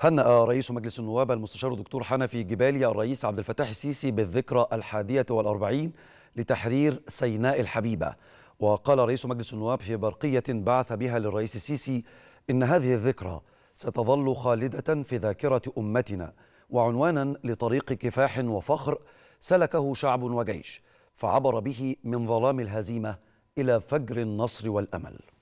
هنأ رئيس مجلس النواب المستشار الدكتور حنفي جبالي الرئيس عبد الفتاح السيسي بالذكرى الحادية والأربعين لتحرير سيناء الحبيبة وقال رئيس مجلس النواب في برقية بعث بها للرئيس السيسي إن هذه الذكرى ستظل خالدة في ذاكرة أمتنا وعنوانا لطريق كفاح وفخر سلكه شعب وجيش فعبر به من ظلام الهزيمة إلى فجر النصر والأمل